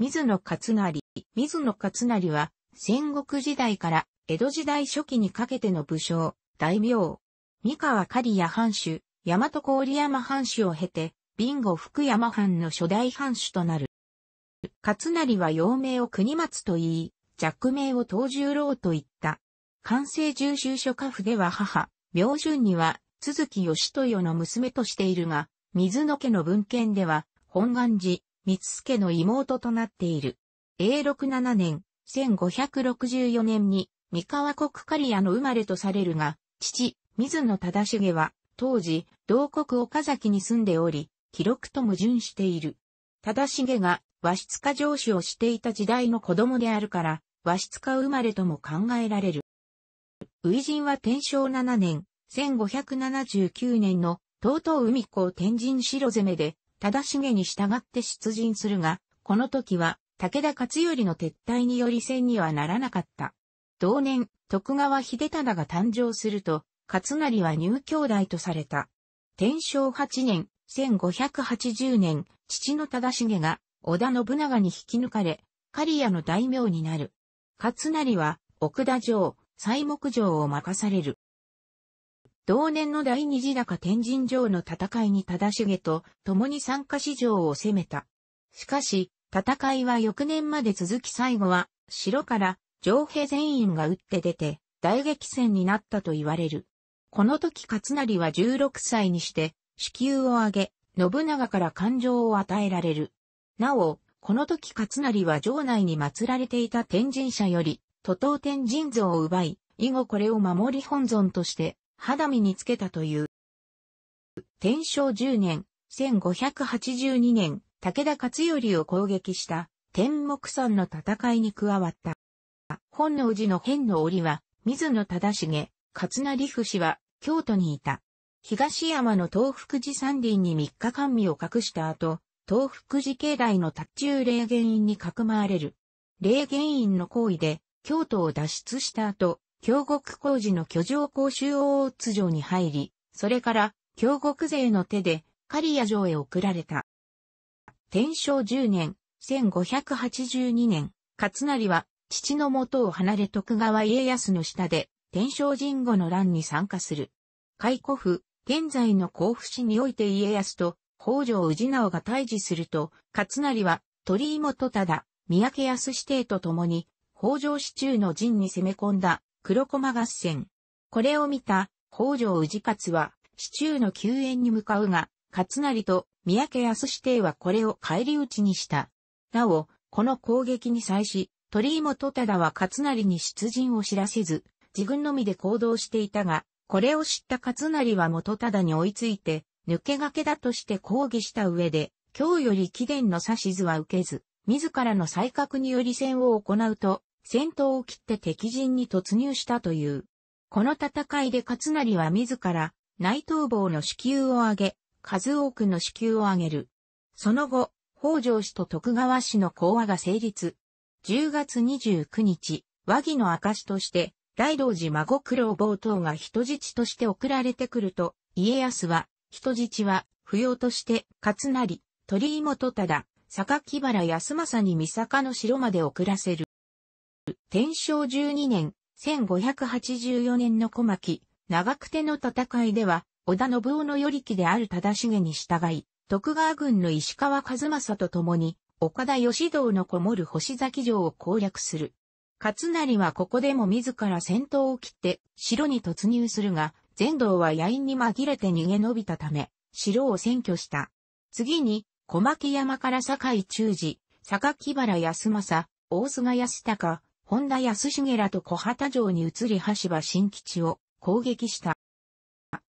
水野勝成。水野勝成は、戦国時代から江戸時代初期にかけての武将、大名。三河刈谷藩主、大和郡山藩主を経て、備後福山藩の初代藩主となる。勝成は幼名を国松と言い、弱名を東十郎と言った。関西重修書家父では母、明順には、鈴木義豊の娘としているが、水野家の文献では、本願寺、三助の妹となっている。永禄七年、1564年に、三河国刈谷の生まれとされるが、父、水野忠重は、当時、同国岡崎に住んでおり、記録と矛盾している。忠重が和室家上司をしていた時代の子供であるから、和室家生まれとも考えられる。初陣は天正七年、1579年の、東東海港天神城攻めで、忠重に従って出陣するが、この時は、武田勝頼の撤退により戦にはならなかった。同年、徳川秀忠が誕生すると、勝成は入兄弟とされた。天正8年、1580年、父の忠重が、織田信長に引き抜かれ、刈谷の大名になる。勝成は、奥田城、西木城を任される。同年の第二次高天神城の戦いに忠重と共に参加市場を攻めた。しかし、戦いは翌年まで続き最後は、城から城兵全員が打って出て、大激戦になったと言われる。この時勝成は16歳にして、子宮を上げ、信長から感情を与えられる。なお、この時勝成は城内に祀られていた天神社より、徒党天神像を奪い、以後これを守り本尊として肌身につけたという。天正10年、1582年、武田勝頼を攻撃した天目山の戦いに加わった。本能寺の変の折は、水野忠重、勝成不氏は京都にいた。東山の東福寺山林に三日間身を隠した後、東福寺境内の達中霊源院にかくまわれる。霊源院の行為で、京都を脱出した後、京極工事の居城公衆大津城に入り、それから京極勢の手で刈谷城へ送られた。天正10年、1582年、勝成は父の元を離れ徳川家康の下で天正神後の乱に参加する。開古府、現在の甲府市において家康と北条氏直が対峙すると、勝成は鳥居元忠、三宅康指定と共に北条市中の陣に攻め込んだ黒駒合戦。これを見た、北条氏勝は、市中の救援に向かうが、勝成と三宅康指定はこれを返り討ちにした。なお、この攻撃に際し、鳥居元忠は勝成に出陣を知らせず、自分のみで行動していたが、これを知った勝成は元忠に追いついて、抜け駆けだとして抗議した上で、今日より貴殿の指図は受けず、自らの才覚により戦を行うと、戦闘を切って敵陣に突入したという。この戦いで勝成は自ら内藤坊の支給を上げ、数多くの支給を上げる。その後、北条氏と徳川氏の講和が成立。10月29日、和議の証として、大道寺孫九郎坊等が人質として送られてくると、家康は、人質は、不要として、勝成、鳥居元忠、木原康政に三坂の城まで送らせる。天正12年、1584年の小牧、長久手の戦いでは、織田信夫の頼木である忠重に従い、徳川軍の石川和正と共に、岡田義道のこもる星崎城を攻略する。勝成はここでも自ら戦闘を切って城に突入するが、全道は野因に紛れて逃げ延びたため、城を占拠した。次に、小牧山から坂井中治、坂木原康政、大菅康隆、本田康重らと小畑城に移り橋場新吉を攻撃した。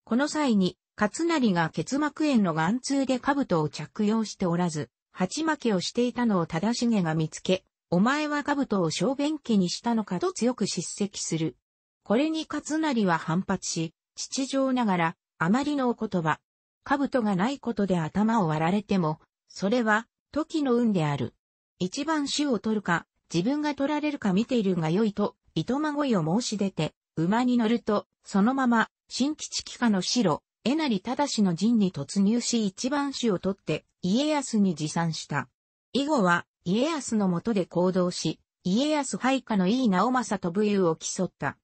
この際に、勝成が結膜炎の眼痛で兜を着用しておらず、鉢巻きをしていたのを忠重が見つけ、お前は兜を小便器にしたのかと強く叱責する。これに勝成は反発し、父上ながら、あまりのお言葉、兜がないことで頭を割られても、それは、時の運である。一番死を取るか、自分が取られるか見ているが良いと、糸まごいを申し出て、馬に乗ると、そのまま、新基地下の城、えなりただしの陣に突入し一番手を取って、家康に持参した。以後は、家康のもとで行動し、家康配下の井伊直政と武勇を競った。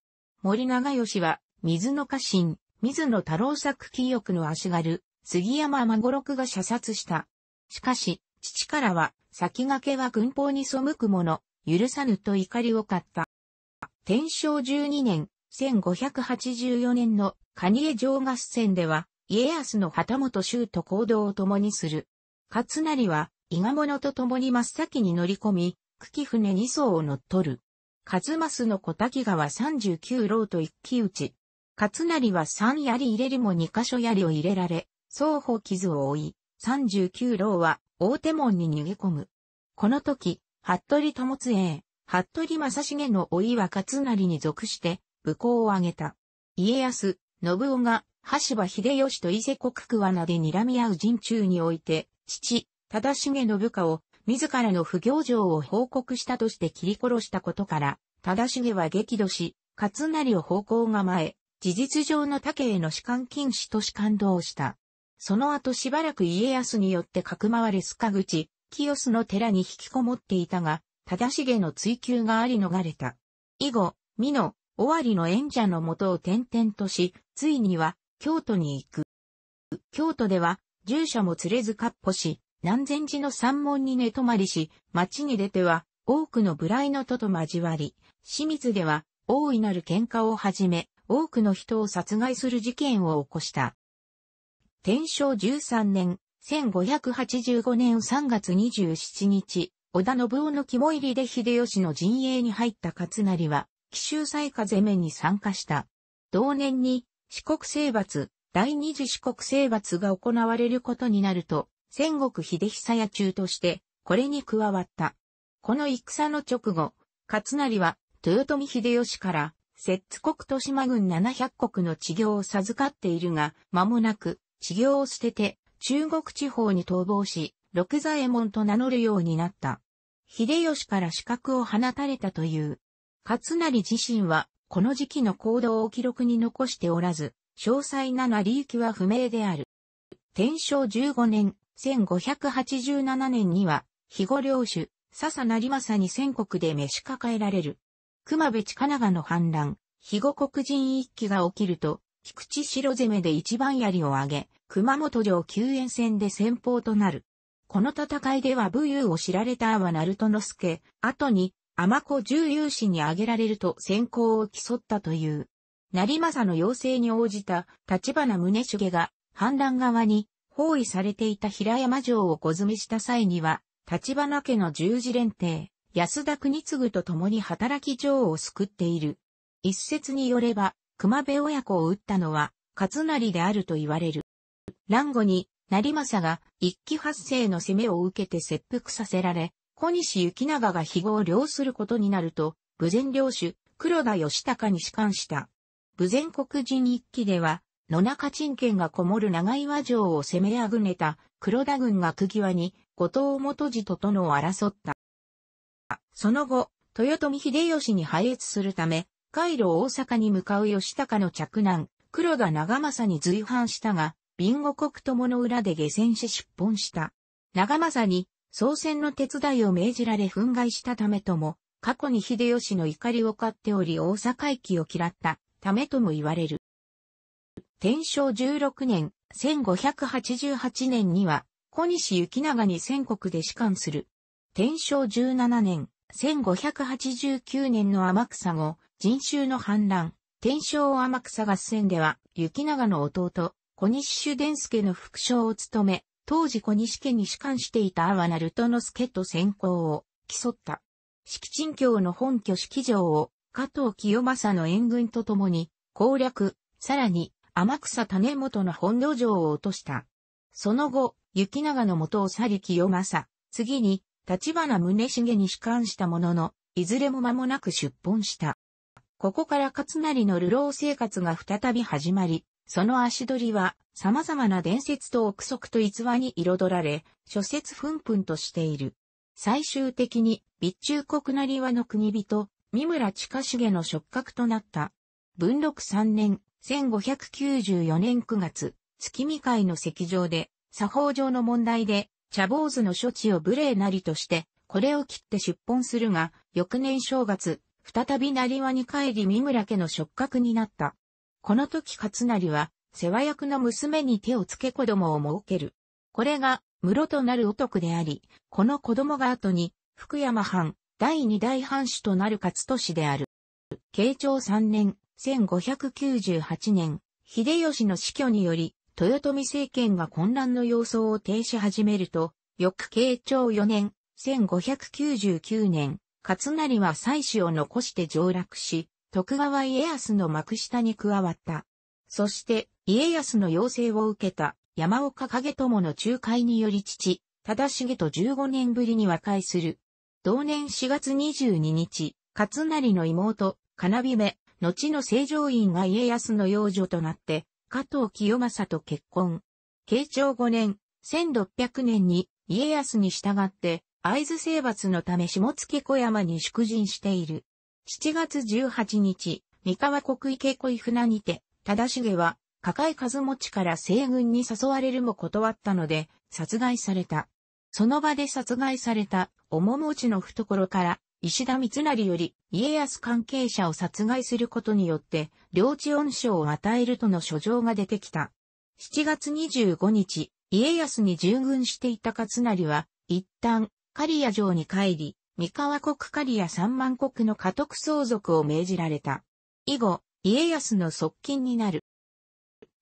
森長吉は、水の家臣、水野太郎作記憶の足軽、杉山孫六が射殺した。しかし、父からは、先駆けは軍法に背く者、許さぬと怒りを買った。天正12年、1584年のカニエ城合戦では、家康の旗本衆と行動を共にする。勝成は、伊賀者と共に真っ先に乗り込み、茎船2艘を乗っ取る。勝増の小滝川39楼と一騎打ち。勝成は3槍入れるも2箇所槍を入れられ、双方傷を負い、39楼は大手門に逃げ込む。この時、服部友津服部正成の老いは勝成に属して、武功を挙げた。家康、信夫が、羽柴秀吉と伊勢国桑名で睨み合う陣中において、父、忠重の部下を、自らの不行状を報告したとして切り殺したことから、忠重は激怒し、勝成を方向構え、事実上の竹への士官禁止と士官同した。その後しばらく家康によってかくまわれ須賀口、清スの寺に引きこもっていたが、正げの追求があり逃れた。以後、美濃、尾張の縁者のもとを転々とし、ついには、京都に行く。京都では、従者も連れずかっ歩し、南禅寺の山門に寝泊まりし、町に出ては、多くの無イの徒と交わり、清水では、大いなる喧嘩をはじめ、多くの人を殺害する事件を起こした。天正13年、1585年3月27日、織田信夫の肝入りで秀吉の陣営に入った勝成は、奇襲災下攻めに参加した。同年に、四国征伐、第二次四国征伐が行われることになると、戦国秀久や中として、これに加わった。この戦の直後、勝成は、豊臣秀吉から、摂津国豊島軍700国の地業を授かっているが、間もなく、地業を捨てて、中国地方に逃亡し、六左衛門と名乗るようになった。秀吉から資格を放たれたという。勝成自身は、この時期の行動を記録に残しておらず、詳細な成り行きは不明である。天正15年、1587年には、肥後領主、笹成政に戦国で召し抱えられる。熊部奈川の反乱、肥後黒人一揆が起きると、菊池城攻めで一番槍を上げ、熊本城救援戦で先鋒となる。この戦いでは武勇を知られた阿波鳴門之助、後に天子重勇士に挙げられると先行を競ったという。成政の要請に応じた立花宗茂が反乱側に包囲されていた平山城を小積みした際には、立花家の十字連帝、安田国継と共に働き城を救っている。一説によれば、熊部親子を撃ったのは、勝成であると言われる。乱後に、成政が一気発生の攻めを受けて切腹させられ、小西行長が非合領することになると、武前領主、黒田義隆に仕官した。武前国人一揆では、野中陳県がこもる長岩城を攻めあぐねた黒田軍が釘際に、後藤元次と殿を争った。その後、豊臣秀吉に敗越するため、回路大阪に向かう吉高の着難、黒田長政に随伴したが、ビゴ国友の裏で下船し出奔した。長政に、総選の手伝いを命じられ憤慨したためとも、過去に秀吉の怒りを買っており大阪駅を嫌ったためとも言われる。天正16年、1588年には、小西行長に宣国で仕官する。天正17年、1589年の天草後、人衆の反乱、天正天草合戦では、雪長の弟、小西主伝助の副将を務め、当時小西家に主管していた阿波鳴門之助と先行を競った。敷鎮教の本拠式場を加藤清正の援軍と共に攻略、さらに天草種元の本土城を落とした。その後、雪長の元を去り清正、次に立花宗茂に主管したものの、いずれも間もなく出奔した。ここから勝成の流浪生活が再び始まり、その足取りは様々な伝説と憶測と逸話に彩られ、諸説ふんとしている。最終的に、備中国成和の国人、三村近重の触覚となった。文禄3年、1594年9月、月見会の席上で、作法上の問題で、茶坊主の処置を無礼なりとして、これを切って出本するが、翌年正月、再び成輪に帰り三村家の触覚になった。この時勝成は、世話役の娘に手をつけ子供を設ける。これが、室となる男であり、この子供が後に、福山藩、第二代藩主となる勝利である。慶長3年、1598年、秀吉の死去により、豊臣政権が混乱の様相を停止始めると、翌慶長4年、1599年、勝成は妻子を残して上洛し、徳川家康の幕下に加わった。そして、家康の要請を受けた山岡景友の仲介により父、忠重と15年ぶりに和解する。同年4月22日、勝成の妹、金姫、後の正常院が家康の養女となって、加藤清正と結婚。慶長5年、1600年に家康に従って、会津征伐のため下月小山に祝人している。7月18日、三河国池恋船にて、忠重は、加え和持から西軍に誘われるも断ったので、殺害された。その場で殺害された、おももちの懐から、石田三成より、家康関係者を殺害することによって、領地恩賞を与えるとの書状が出てきた。7月25日、家康に従軍していた勝成は、一旦、刈谷城に帰り、三河国刈谷三万国の家督相続を命じられた。以後、家康の側近になる。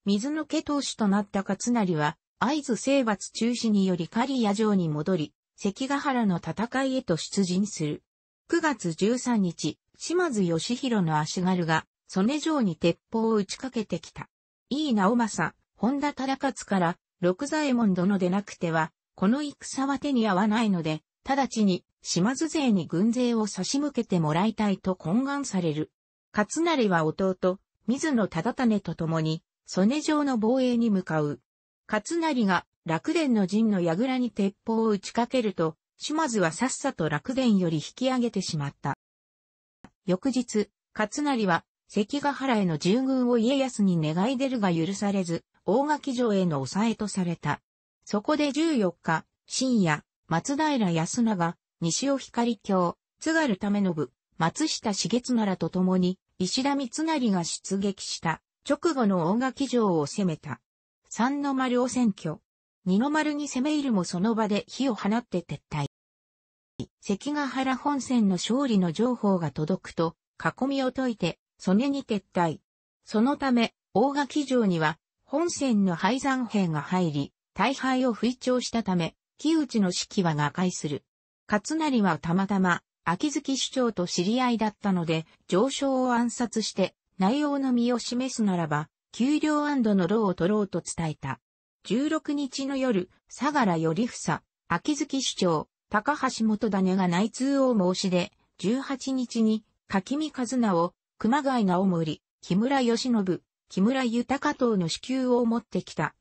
水の家当主となった勝成は、合図征伐中止により刈谷城に戻り、関ヶ原の戦いへと出陣する。9月13日、島津義弘の足軽が、曽根城に鉄砲を打ちかけてきた。井伊直政、本田忠勝から、六左衛門殿でなくては、この戦は手に合わないので、直ちに島津勢に軍勢を差し向けてもらいたいと懇願される。勝成は弟、水野忠種と共に、曽根城の防衛に向かう。勝成が楽殿の陣の櫓に鉄砲を打ちかけると、島津はさっさと楽殿より引き上げてしまった。翌日、勝成は関ヶ原への従軍を家康に願い出るが許されず、大垣城への抑えとされた。そこで14日、深夜、松平康長、西尾光京、津軽為信、松下茂綱らと共に、石田三成が出撃した、直後の大垣城を攻めた。三の丸を占拠。二の丸に攻め入るもその場で火を放って撤退。関ヶ原本線の勝利の情報が届くと、囲みを解いて、曽根に撤退。そのため、大垣城には、本線の敗山兵が入り、大敗を吹聴したため、木内の指揮は瓦解する。勝成はたまたま、秋月首長と知り合いだったので、上昇を暗殺して、内容の身を示すならば、給料の労を取ろうと伝えた。16日の夜、相良頼房、秋月首長、高橋元種が内通を申し出、18日に、柿見和奈を、熊谷直森、木村義信、木村豊等の支給を持ってきた、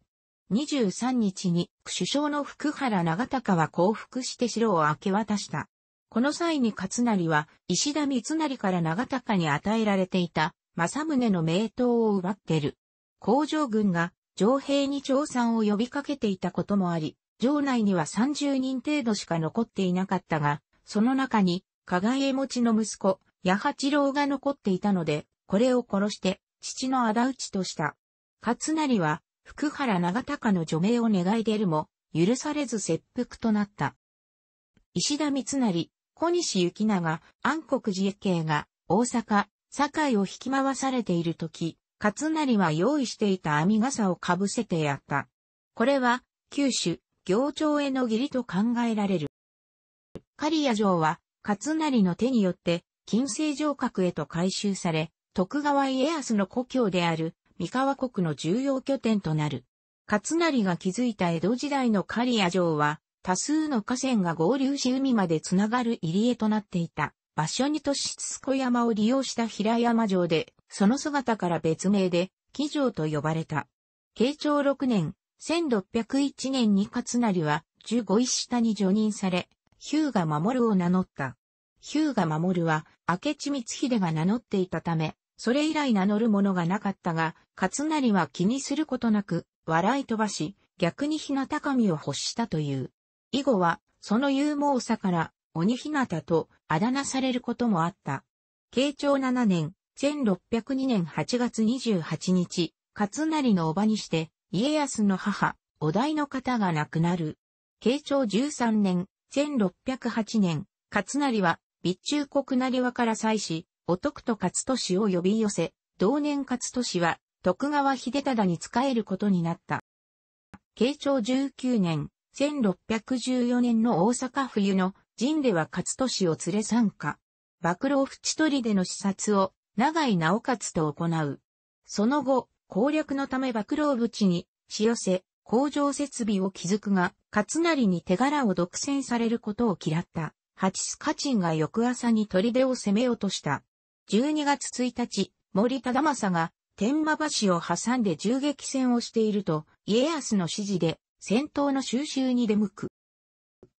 23日に首相の福原長隆は降伏して城を明け渡した。この際に勝成は石田三成から長隆に与えられていた正宗の名刀を奪ってる。工場軍が城兵に挑戦を呼びかけていたこともあり、城内には30人程度しか残っていなかったが、その中に、加賀江持の息子、八八郎が残っていたので、これを殺して、父の仇討ちとした。勝成は、福原長隆の除名を願い出るも、許されず切腹となった。石田三成、小西行長、安国寺慶が大阪、堺を引き回されている時、勝成は用意していた網傘をかぶせてやった。これは、九州、行長への義理と考えられる。刈谷城は、勝成の手によって、金星城郭へと改修され、徳川家康の故郷である、三河国の重要拠点となる。勝成が築いた江戸時代の狩谷城は、多数の河川が合流し海までつながる入り江となっていた。場所に突出小山を利用した平山城で、その姿から別名で、騎城と呼ばれた。慶長6年、1601年に勝成は、15位下に除任され、ヒューが守るを名乗った。ヒューが守るは、明智光秀が名乗っていたため、それ以来名乗るものがなかったが、勝成は気にすることなく、笑い飛ばし、逆に日向神を欲したという。以後は、その勇猛さから、鬼日向とあだ名されることもあった。慶長7年、1602年8月28日、勝成の叔母にして、家康の母、お代の方が亡くなる。慶長13年、1608年、勝成は、備中国成和から祭子、お徳と勝利を呼び寄せ、同年勝利は徳川秀忠に仕えることになった。慶長19年、1614年の大阪冬の陣では勝利を連れ参加。幕老淵取での視察を長井直勝と行う。その後、攻略のため幕老淵に、仕寄せ、工場設備を築くが、勝成に手柄を独占されることを嫌った。八須家賃が翌朝に砦を攻め落とした。12月1日、森忠政が天馬橋を挟んで銃撃戦をしていると、家康の指示で戦闘の収集に出向く。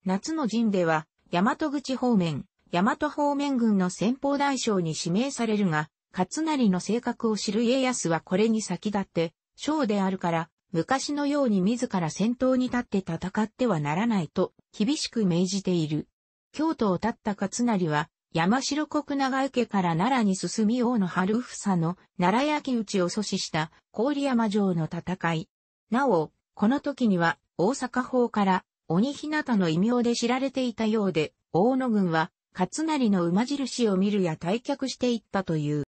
夏の陣では、大和口方面、大和方面軍の先方大将に指名されるが、勝成の性格を知る家康はこれに先立って、将であるから、昔のように自ら先頭に立って戦ってはならないと、厳しく命じている。京都を立った勝成は、山城国長けから奈良に進み王の春房の奈良焼討ちを阻止した郡山城の戦い。なお、この時には大阪法から鬼日向の異名で知られていたようで、大野軍は勝成の馬印を見るや退却していったという。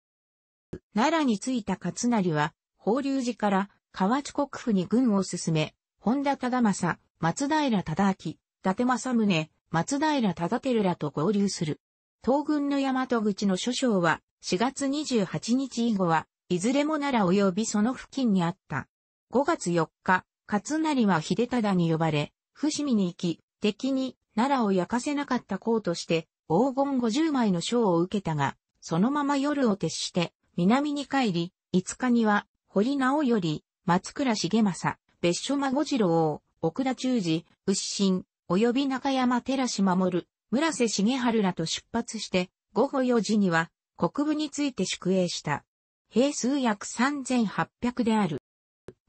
奈良に着いた勝成は、法隆寺から河内国府に軍を進め、本田忠政、松平忠明、伊達政宗、松平忠輝らと合流する。東軍の大和口の諸将は、4月28日以後は、いずれも奈良及びその付近にあった。5月4日、勝成は秀忠に呼ばれ、伏見に行き、敵に奈良を焼かせなかった功として、黄金50枚の賞を受けたが、そのまま夜を徹して、南に帰り、5日には、堀直より、松倉重政、別所孫次郎、奥田忠治、牛神、及び中山寺守、村瀬重春らと出発して、午後4時には、国部について宿営した。兵数約3800である。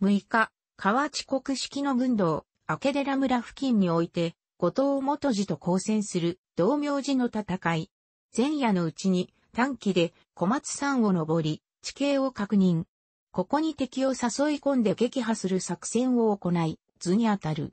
6日、河内国式の軍道、明寺村付近において、後藤元次と交戦する、道明寺の戦い。前夜のうちに、短期で小松山を登り、地形を確認。ここに敵を誘い込んで撃破する作戦を行い、図に当たる。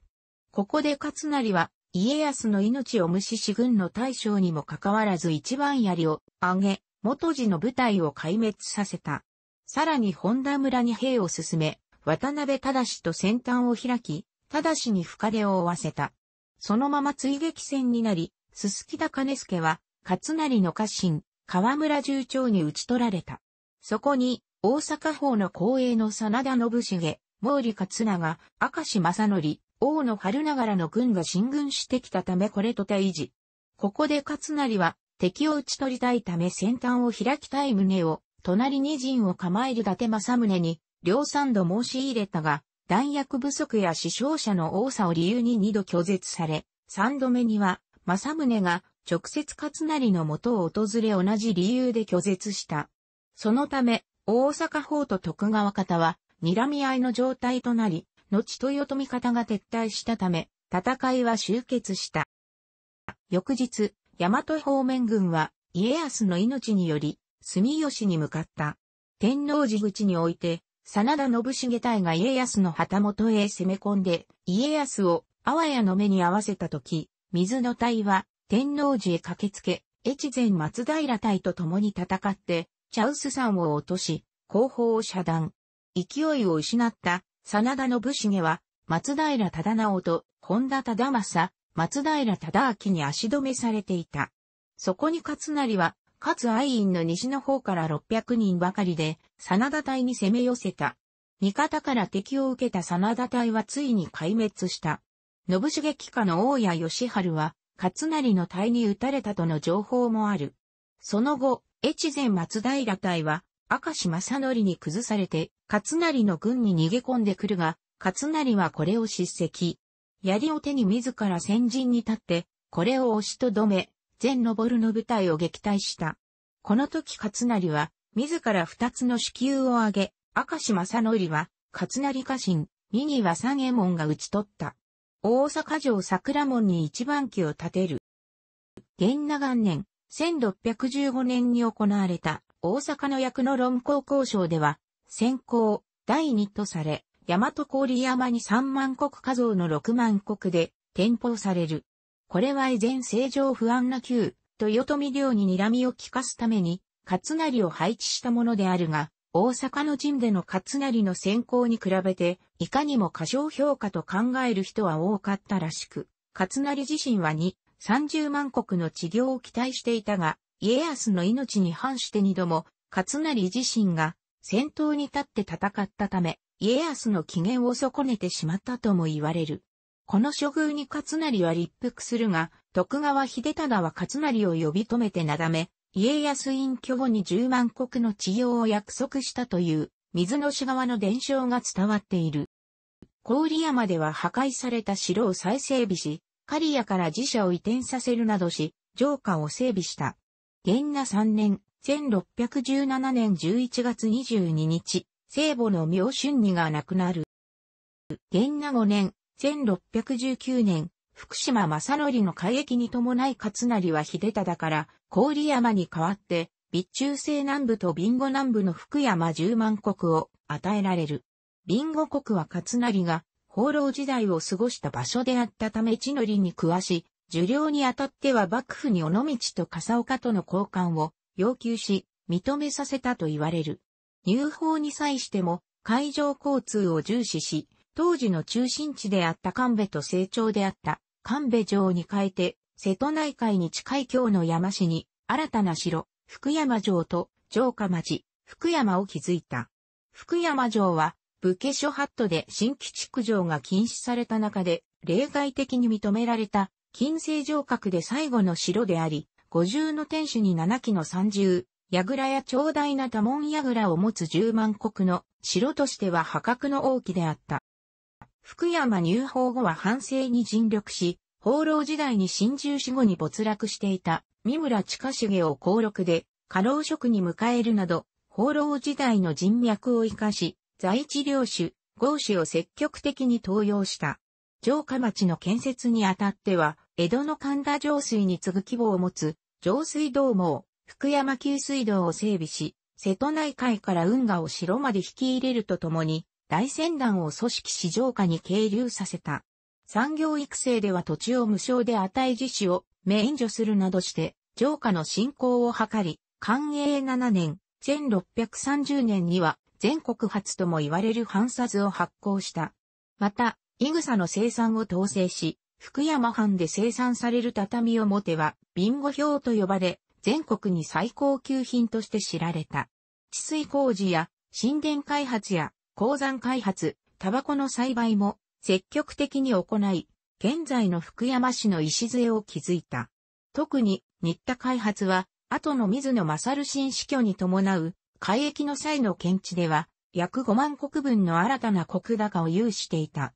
ここで勝成は家康の命を無視し軍の大将にもかかわらず一番槍を上げ、元寺の部隊を壊滅させた。さらに本田村に兵を進め、渡辺忠と先端を開き、忠に深手を負わせた。そのまま追撃戦になり、すすきだ兼助は、勝成の家臣、河村重長に討ち取られた。そこに、大阪方の公営の真田信繁、毛利勝長、明石正則、王の春ながらの軍が進軍してきたためこれとて維ここで勝成は敵を打ち取りたいため先端を開きたい旨を、隣に陣を構える伊達政宗に、両三度申し入れたが、弾薬不足や死傷者の多さを理由に二度拒絶され、三度目には、政宗が直接勝成の元を訪れ同じ理由で拒絶した。そのため、大阪法と徳川方は、睨み合いの状態となり、後豊臣方が撤退したため、戦いは終結した。翌日、大和方面軍は家康の命により、住吉に向かった。天王寺口において、真田信繁隊が家康の旗本へ攻め込んで、家康をあわやの目に合わせたとき、水の隊は天王寺へ駆けつけ、越前松平隊と共に戦って、茶臼山を落とし、後方を遮断。勢いを失った真田信繁は、松平忠直と本田忠政、松平忠明に足止めされていた。そこに勝成は、勝愛院の西の方から600人ばかりで、真田隊に攻め寄せた。味方から敵を受けた真田隊はついに壊滅した。信繁機下の大谷義春は、勝成の隊に撃たれたとの情報もある。その後、越前松平隊は、赤石正則に崩されて、勝成の軍に逃げ込んでくるが、勝成はこれを叱責。槍を手に自ら先陣に立って、これを押しとどめ、全昇の部隊を撃退した。この時勝成は、自ら二つの支給を挙げ、赤石正則は、勝成家臣、右は三右衛門が討ち取った。大阪城桜門に一番旗を建てる。元那元年、1615年に行われた、大阪の役の論考交渉では、先行、第2とされ、大和郡山に3万国家像の6万国で、転封される。これは依然正常不安な旧、豊臣領に睨みを利かすために、勝成を配置したものであるが、大阪の陣での勝成の選考に比べて、いかにも過小評価と考える人は多かったらしく、勝成自身は2、30万国の治療を期待していたが、家康の命に反して二度も、勝成自身が先頭に立って戦ったため、家康の機嫌を損ねてしまったとも言われる。この処遇に勝成は立腹するが、徳川秀忠は勝成を呼び止めてなだめ、家康隠居後に十万国の治療を約束したという、水の市側の伝承が伝わっている。郡山では破壊された城を再整備し、刈谷から寺社を移転させるなどし、城下を整備した。元那3年、1617年11月22日、聖母の明春二が亡くなる。元那5年、1619年、福島正則の海域に伴い勝成は秀忠から郡山に代わって、備中西南部と備後南部の福山十万国を与えられる。備後国は勝成が放浪時代を過ごした場所であったため地の利に詳し、受領にあたっては幕府に尾道と笠岡との交換を要求し、認めさせたと言われる。入法に際しても、海上交通を重視し、当時の中心地であった神戸と成長であった神戸城に変えて、瀬戸内海に近い京の山市に、新たな城、福山城と城下町、福山を築いた。福山城は、武家諸ハットで新規築城が禁止された中で、例外的に認められた金星城郭で最後の城であり、五重の天守に七基の三重、櫓や長大な多門櫓を持つ十万国の城としては破格の王きであった。福山入法後は反省に尽力し、放浪時代に新十死後に没落していた三村近重を公録で過労職に迎えるなど、放浪時代の人脈を生かし、在地領主、豪主を積極的に登用した。城下町の建設にあたっては、江戸の神田上水に次ぐ規模を持つ、上水道網、福山給水道を整備し、瀬戸内海から運河を城まで引き入れるとともに、大船団を組織し城下に係留させた。産業育成では土地を無償で与え自治を免除するなどして、城下の振興を図り、寛永7年、1630年には全国初とも言われる反札を発行した。また、イグサの生産を統制し、福山藩で生産される畳表は、ビンゴ表と呼ばれ、全国に最高級品として知られた。治水工事や、神殿開発や、鉱山開発、タバコの栽培も、積極的に行い、現在の福山市の礎を築いた。特に、新田開発は、後の水野勝新死去に伴う、海域の際の検知では、約5万国分の新たな国高を有していた。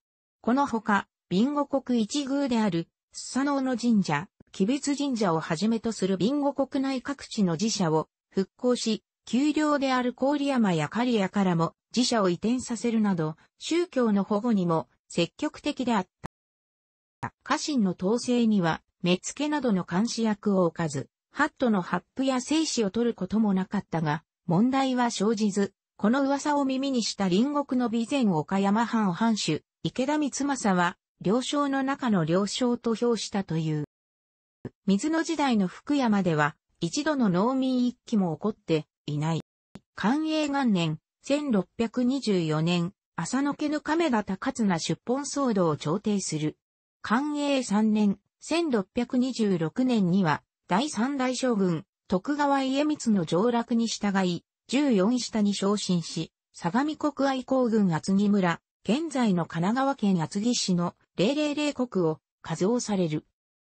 このほか、ビンゴ国一宮である、スサノオの神社、鬼別神社をはじめとするビンゴ国内各地の寺社を復興し、丘陵である郡山や刈谷からも寺社を移転させるなど、宗教の保護にも積極的であった。家臣の統制には、目付などの監視役を置かず、ハットの発布や生死を取ることもなかったが、問題は生じず、この噂を耳にした隣国の備前岡山藩藩主、池田光政は、了将の中の了将と評したという。水の時代の福山では、一度の農民一揆も起こっていない。寛永元年、1624年、浅野家の亀田勝な出本騒動を調停する。寛永3年、1626年には、第三代将軍、徳川家光の上落に従い、14下に昇進し、相模国愛公軍厚木村、現在の神奈川県厚木市の000国を数をされる。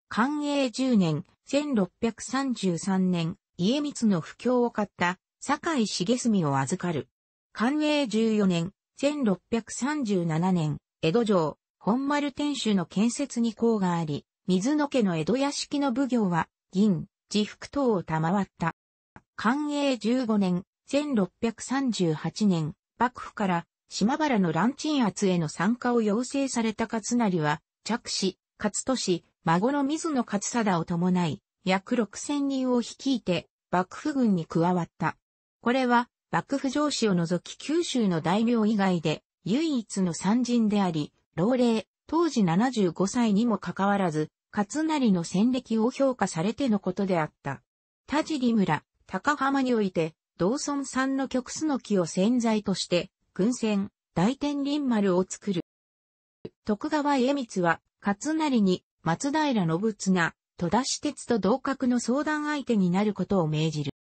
寛永10年、1633年、家光の不況を買った、酒井重澄を預かる。寛永14年、1637年、江戸城、本丸天守の建設に功があり、水野家の江戸屋敷の奉行は、銀、自服等を賜った。寛永15年、1638年、幕府から島原の乱鎮圧への参加を要請された勝成は、着死、勝利、孫の水野勝貞を伴い、約6000人を率いて、幕府軍に加わった。これは、幕府上司を除き九州の大名以外で、唯一の参人であり、老齢、当時75歳にもかかわらず、勝成の戦歴を評価されてのことであった。田尻村、高浜において、道村産の極すの木を潜在として、軍船、大天輪丸を作る。徳川家光は、勝成に、松平信綱、戸田私鉄と同格の相談相手になることを命じる。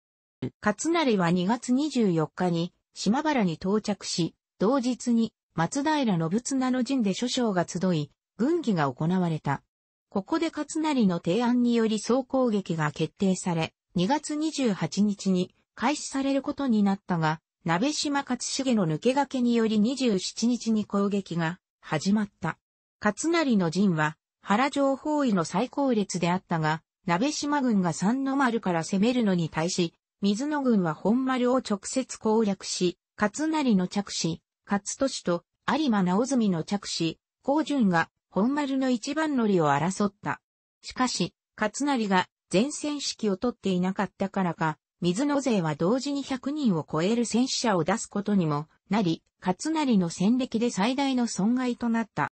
勝成は2月24日に、島原に到着し、同日に、松平信綱の陣で諸将が集い、軍議が行われた。ここで勝成の提案により総攻撃が決定され、2月28日に開始されることになったが、鍋島勝重の抜け駆けにより27日に攻撃が始まった。勝成の陣は原城包囲の最高列であったが、鍋島軍が三の丸から攻めるのに対し、水野軍は本丸を直接攻略し、勝成の着手、勝利と有馬直澄の着手、高順が本丸の一番乗りを争った。しかし、勝成が前線指揮を取っていなかったからか、水野勢は同時に100人を超える戦死者を出すことにもなり、勝成の戦歴で最大の損害となった。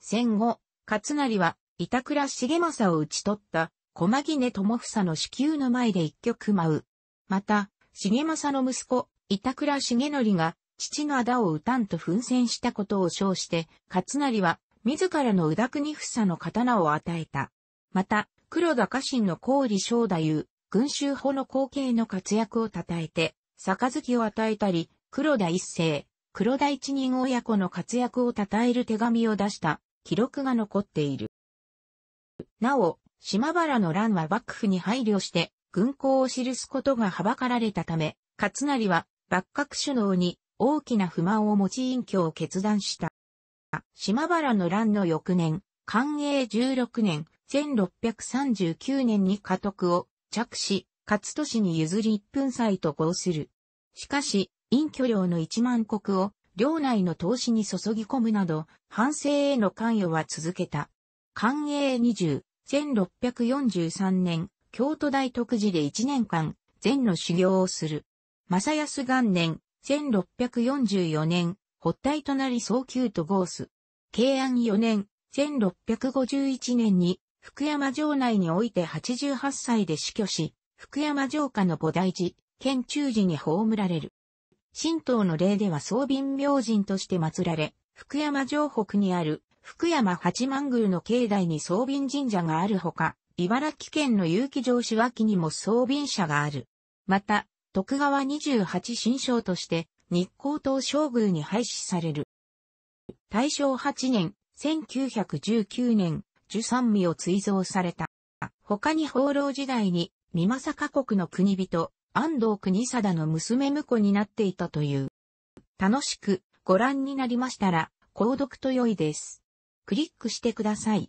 戦後、勝成は板倉重政を討ち取った小牧根智房の死宮の前で一曲舞う。また、重政の息子、板倉重則が父の仇を討たんと奮戦したことを称して、勝成は自らの宇田国房の刀を与えた。また、黒田家臣の郡正太夫、群衆法の後継の活躍を称えて、杯を与えたり、黒田一世、黒田一人親子の活躍を称える手紙を出した記録が残っている。なお、島原の乱は幕府に配慮して、軍港を記すことがはばかられたため、勝成は、幕閣首脳に大きな不満を持ち隠居を決断した。島原の乱の翌年、寛永16年、1639年に家督を着し、勝利に譲り一分祭と合する。しかし、隠居領の一万国を、領内の投資に注ぎ込むなど、反省への関与は続けた。寛永千六百四十三年、京都大徳寺で一年間、禅の修行をする。正安元年、六百四十四年、発体となり早急と合す。慶安四年、六百五十一年に、福山城内において88歳で死去し、福山城下の菩提寺、県中寺に葬られる。神道の礼では総便明神として祀られ、福山城北にある福山八幡宮の境内に総便神社があるほか、茨城県の有機城市脇にも総便社がある。また、徳川二十八神将として日光東照宮に廃止される。大正8年、1919年、樹三味を追贈された。他に放浪時代に、美政国の国人、安藤国貞の娘婿になっていたという。楽しくご覧になりましたら、購読と良いです。クリックしてください。